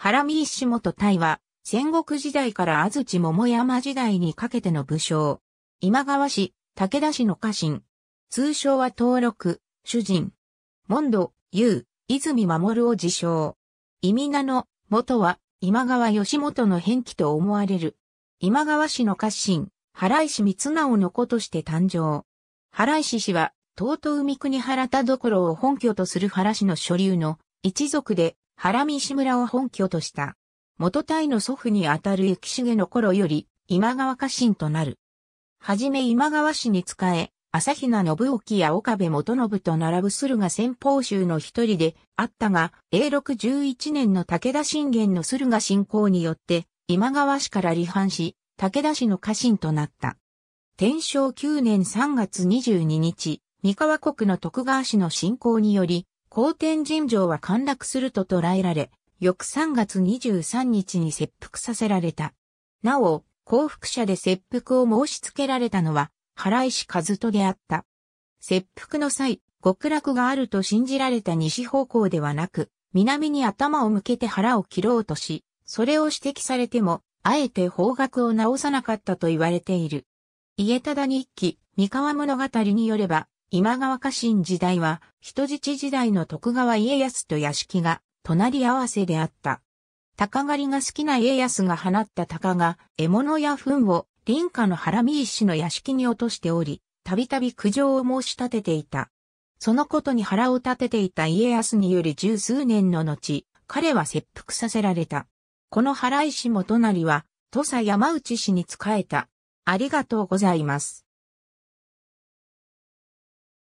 ハラミ石本隊は、戦国時代から安土桃山時代にかけての武将。今川氏、武田氏の家臣。通称は登録、主人。門戸、優、泉守を自称。意味名の、元は、今川義元の変期と思われる。今川氏の家臣、原石三直の子として誕生。原石氏は、東都海国原田所を本拠とする原氏の所流の一族で、原西村を本拠とした。元隊の祖父にあたる雪重の頃より、今川家臣となる。はじめ今川氏に仕え、朝比奈信沖や岡部元信と並ぶ駿河先方衆の一人であったが、永禄11年の武田信玄の駿河侵攻によって、今川氏から離反し、武田氏の家臣となった。天正9年3月22日、三河国の徳川氏の侵攻により、皇天神城は陥落すると捉えられ、翌3月23日に切腹させられた。なお、降伏者で切腹を申し付けられたのは、原石和人であった。切腹の際、極楽があると信じられた西方向ではなく、南に頭を向けて腹を切ろうとし、それを指摘されても、あえて方角を直さなかったと言われている。家忠日記、三河物語によれば、今川家臣時代は人質時代の徳川家康と屋敷が隣り合わせであった。鷹狩りが好きな家康が放った鷹が獲物や糞を林家の原見石の屋敷に落としており、たびたび苦情を申し立てていた。そのことに腹を立てていた家康により十数年の後、彼は切腹させられた。この原石元隣は、土佐山内氏に仕えた。ありがとうございます。